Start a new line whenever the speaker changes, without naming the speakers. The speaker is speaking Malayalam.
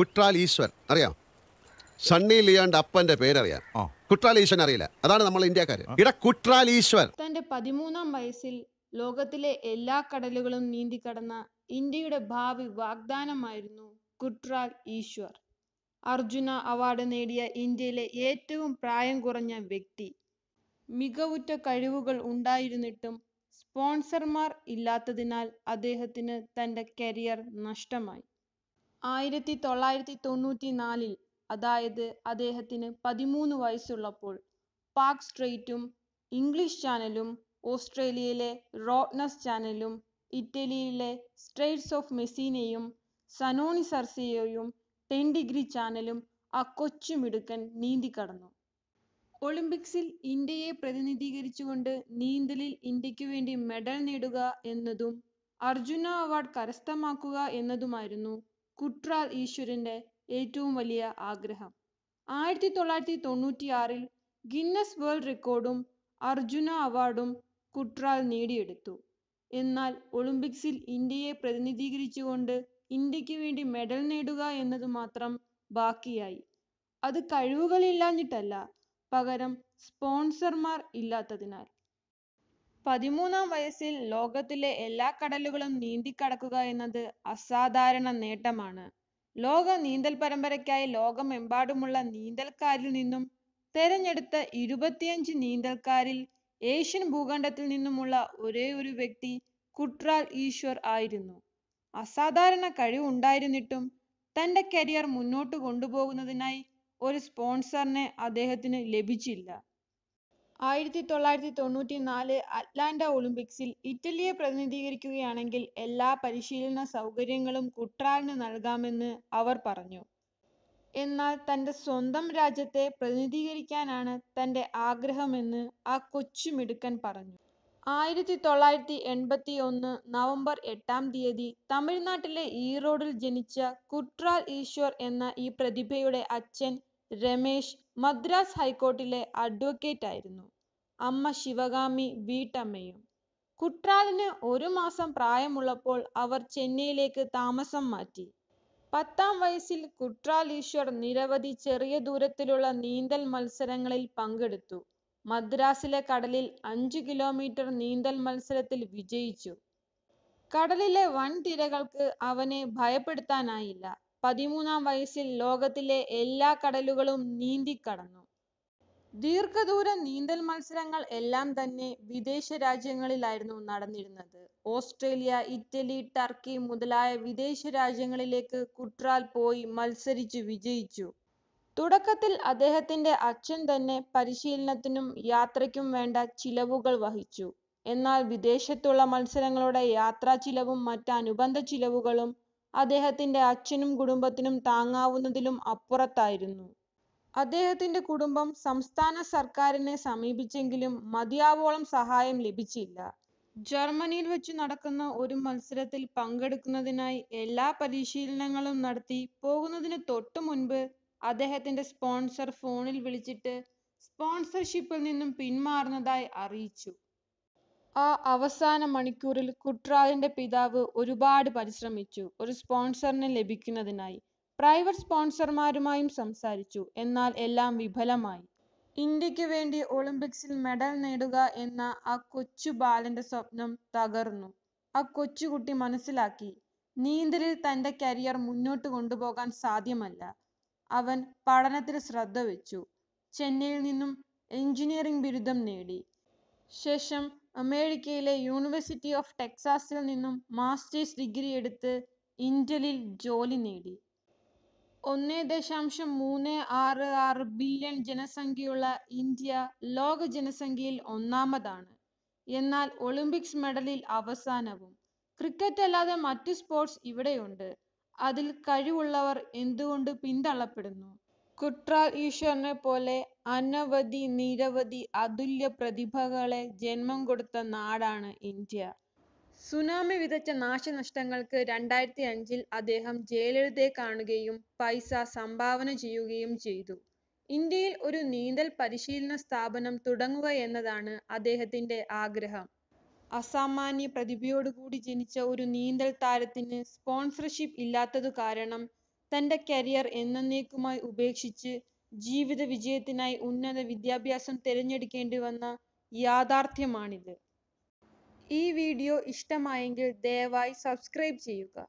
കുട്രാൽ ഈശ്വർ അറിയാം സണ്ണി ലിയോന്റെ അപ്പന്റെ പേരറിയാം കുട്രാൽ ഈശ്വൻ അറിയില്ല അതാണ് നമ്മൾ ഇന്ത്യക്കാര് ഇവിടെ കുട്രാൽ ഈശ്വർ തന്റെ പതിമൂന്നാം വയസ്സിൽ ലോകത്തിലെ എല്ലാ കടലുകളും നീന്തി കടന്ന ഇന്ത്യയുടെ ഭാവി വാഗ്ദാനമായിരുന്നു കുട്രാൽ ഈശ്വർ അർജുന അവാർഡ് നേടിയ ഇന്ത്യയിലെ ഏറ്റവും പ്രായം കുറഞ്ഞ വ്യക്തി മികവുറ്റ കഴിവുകൾ ഉണ്ടായിരുന്നിട്ടും സ്പോൺസർമാർ ഇല്ലാത്തതിനാൽ അദ്ദേഹത്തിന് തന്റെ കരിയർ നഷ്ടമായി ആയിരത്തി തൊള്ളായിരത്തി തൊണ്ണൂറ്റി നാലിൽ അതായത് അദ്ദേഹത്തിന് പതിമൂന്ന് വയസ്സുള്ളപ്പോൾ പാക് സ്ട്രെയ്റ്റും ഇംഗ്ലീഷ് ചാനലും ഓസ്ട്രേലിയയിലെ റോഡ്നസ് ചാനലും ഇറ്റലിയിലെ സ്ട്രൈറ്റ്സ് ഓഫ് മെസ്സീനയും സനോണി സർസിയയും ടെൻ ഡിഗ്രി ചാനലും ആ കൊച്ചു മിടുക്കൻ നീന്തി കടന്നു ഒളിമ്പിക്സിൽ ഇന്ത്യയെ പ്രതിനിധീകരിച്ചുകൊണ്ട് നീന്തലിൽ ഇന്ത്യക്ക് വേണ്ടി മെഡൽ നേടുക എന്നതും അർജുന അവാർഡ് കരസ്ഥമാക്കുക എന്നതുമായിരുന്നു കുട്രാൽ ഈശ്വരന്റെ ഏറ്റവും വലിയ ആഗ്രഹം ആയിരത്തി തൊള്ളായിരത്തി തൊണ്ണൂറ്റിയാറിൽ ഗിന്നസ് വേൾഡ് റെക്കോർഡും അർജുന അവാർഡും കുട്രാൽ നേടിയെടുത്തു എന്നാൽ ഒളിമ്പിക്സിൽ ഇന്ത്യയെ പ്രതിനിധീകരിച്ചുകൊണ്ട് ഇന്ത്യക്ക് വേണ്ടി മെഡൽ നേടുക എന്നത് മാത്രം ബാക്കിയായി അത് കഴിവുകളില്ലാഞ്ഞിട്ടല്ല പകരം സ്പോൺസർമാർ ഇല്ലാത്തതിനാൽ പതിമൂന്നാം വയസ്സിൽ ലോകത്തിലെ എല്ലാ കടലുകളും നീന്തിക്കടക്കുക എന്നത് അസാധാരണ നേട്ടമാണ്. ലോക നീന്തൽ പരമ്പരയ്ക്കായി ലോകമെമ്പാടുമുള്ള നീന്തൽക്കാരിൽ നിന്നും തെരഞ്ഞെടുത്ത ഇരുപത്തിയഞ്ച് നീന്തൽക്കാരിൽ ഏഷ്യൻ ഭൂഖണ്ഡത്തിൽ നിന്നുമുള്ള ഒരേയൊരു വ്യക്തി കുട്രാൽ ഈശ്വർ ആയിരുന്നു. അസാധാരണ കഴിവുണ്ടായിരുന്നിട്ടും തന്റെ കരിയർ മുന്നോട്ടു കൊണ്ടുപോകുന്നതിനായി ഒരു സ്പോൺസറിനെ അദ്ദേഹത്തിന് ലഭിച്ചില്ല. ആയിരത്തി തൊള്ളായിരത്തി തൊണ്ണൂറ്റി നാല് അറ്റ്ലാന്റ ഒളിമ്പിക്സിൽ ഇറ്റലിയെ പ്രതിനിധീകരിക്കുകയാണെങ്കിൽ എല്ലാ പരിശീലന സൗകര്യങ്ങളും കുട്രാലിന് നൽകാമെന്ന് അവർ പറഞ്ഞു. എന്നാൽ തന്റെ സ്വന്തം രാജ്യത്തെ പ്രതിനിധീകരിക്കാനാണ് തന്റെ ആഗ്രഹമെന്ന് ആ കൊച്ചു മിടുക്കൻ പറഞ്ഞു. ആയിരത്തി തൊള്ളായിരത്തി ഒന്ന് നവംബർ എട്ടാം തീയതി തമിഴ്നാട്ടിലെ ഈറോഡിൽ ജനിച്ച കുട്രാൽ ഈശ്വർ എന്ന ഈ പ്രതിഭയുടെ അച്ഛൻ രമേശ് മദ്രാസ് ഹൈക്കോർട്ടിലെ ആയിരുന്നു അമ്മ ശിവഗാമി വീട്ടമ്മയും. കുട്രാലിന് ഒരു മാസം പ്രായമുള്ളപ്പോൾ അവർ ചെന്നൈയിലേക്ക് താമസം മാറ്റി. പത്താം വയസ്സിൽ കുട്രാൽ ഈശ്വർ നിരവധി ചെറിയ ദൂരത്തിലുള്ള നീന്തൽ മത്സരങ്ങളിൽ പങ്കെടുത്തു. മദ്രാസിലെ കടലിൽ അഞ്ചു കിലോമീറ്റർ നീന്തൽ മത്സരത്തിൽ വിജയിച്ചു. കടലിലെ വൻതിരകൾക്ക് അവനെ ഭയപ്പെടുത്താനായില്ല. പതിമൂന്നാം വയസ്സിൽ ലോകത്തിലെ എല്ലാ കടലുകളും നീന്തിക്കടന്നു. ദീർഘദൂര നീന്തൽ മത്സരങ്ങൾ എല്ലാം തന്നെ വിദേശ രാജ്യങ്ങളിലായിരുന്നു നടന്നിരുന്നത്. ഓസ്ട്രേലിയ, ഇറ്റലി, ടർക്കി മുതലായ വിദേശ രാജ്യങ്ങളിലേക്ക് കുട്രാൽ പോയി മത്സരിച്ച് വിജയിച്ചു. തുടക്കത്തിൽ അദ്ദേഹത്തിന്റെ അച്ഛൻ തന്നെ പരിശീലനത്തിനും യാത്രയ്ക്കും വേണ്ട ചിലവുകൾ വഹിച്ചു. എന്നാൽ വിദേശത്തുള്ള മത്സരങ്ങളുടെ മറ്റ് അനുബന്ധ ചിലവുകളും അദ്ദേഹത്തിന്റെ അച്ഛനും കുടുംബത്തിനും താങ്ങാവുന്നതിലും അപ്പുറത്തായിരുന്നു. അദ്ദേഹത്തിന്റെ കുടുംബം സംസ്ഥാന സർക്കാരിനെ സമീപിച്ചെങ്കിലും മതിയാവോളം സഹായം ലഭിച്ചില്ല. ജർമ്മനിയിൽ വെച്ച് നടക്കുന്ന ഒരു മത്സരത്തിൽ പങ്കെടുക്കുന്നതിനായി എല്ലാ പരിശീലനങ്ങളും നടത്തി തൊട്ടു മുൻപ് അദ്ദേഹത്തിന്റെ സ്പോൺസർ ഫോണിൽ വിളിച്ചിട്ട് സ്പോൺസർഷിപ്പിൽ നിന്നും പിന്മാറുന്നതായി അറിയിച്ചു. ആ അവസാന മണിക്കൂറിൽ കുട്രാലിന്റെ പിതാവ് ഒരുപാട് പരിശ്രമിച്ചു ഒരു സ്പോൺസറിനെ ലഭിക്കുന്നതിനായി. പ്രൈവറ്റ് സ്പോൺസർമാരുമായും സംസാരിച്ചു. എന്നാൽ എല്ലാം വിഫലമായി. ഇന്ത്യക്ക് വേണ്ടി ഒളിമ്പിക്സിൽ മെഡൽ നേടുക എന്ന ആ കൊച്ചു ബാലന്റെ സ്വപ്നം തകർന്നു. ആ കൊച്ചുകുട്ടി മനസ്സിലാക്കി, നീന്തലിൽ തന്റെ കരിയർ മുന്നോട്ട് കൊണ്ടുപോകാൻ സാധ്യമല്ല. അവൻ പഠനത്തിൽ ശ്രദ്ധ വെച്ചു. ചെന്നൈയിൽ നിന്നും എഞ്ചിനീയറിംഗ് ബിരുദം നേടി. ശേഷം അമേരിക്കയിലെ യൂണിവേഴ്സിറ്റി ഓഫ് ടെക്സാസിൽ നിന്നും മാസ്റ്റേഴ്സ് ഡിഗ്രി എടുത്ത് ഇന്റലിൽ ജോലി നേടി. ഒന്നേ ദശാംശം മൂന്ന് ആറ് ആറ് ബില്യൺ ജനസംഖ്യയുള്ള ഇന്ത്യ ലോക ജനസംഖ്യയിൽ ഒന്നാമതാണ്. എന്നാൽ ഒളിമ്പിക്സ് മെഡലിൽ അവസാനവും. ക്രിക്കറ്റ് അല്ലാതെ മറ്റു സ്പോർട്സ് ഇവിടെയുണ്ട്. അതിൽ കഴിവുള്ളവർ എന്തുകൊണ്ട് പിന്തള്ളപ്പെടുന്നു? കുട്രാൽ പോലെ അനവധി നിരവധി അതുല്യ പ്രതിഭകളെ ജന്മം കൊടുത്ത നാടാണ് ഇന്ത്യ. സുനാമി വിതച്ച നാശനഷ്ടങ്ങൾക്ക് രണ്ടായിരത്തി അഞ്ചിൽ അദ്ദേഹം ജയലളിതയെ കാണുകയും പൈസ സംഭാവന ചെയ്യുകയും ചെയ്തു. ഇന്ത്യയിൽ ഒരു നീന്തൽ പരിശീലന സ്ഥാപനം എന്നതാണ് അദ്ദേഹത്തിന്റെ ആഗ്രഹം. അസാമാന്യ പ്രതിഭയോടുകൂടി ജനിച്ച ഒരു നീന്തൽ താരത്തിന് സ്പോൺസർഷിപ്പ് കാരണം തന്റെ കരിയർ എന്നേന്നേക്കുമായി ഉപേക്ഷിച്ച് ജീവിത വിജയത്തിനായി ഉന്നത വിദ്യാഭ്യാസം തിരഞ്ഞെടുക്കേണ്ടി വന്ന യാഥാർത്ഥ്യമാണിത്. ഈ വീഡിയോ ഇഷ്ടമായെങ്കിൽ ദയവായി സബ്സ്ക്രൈബ് ചെയ്യുക.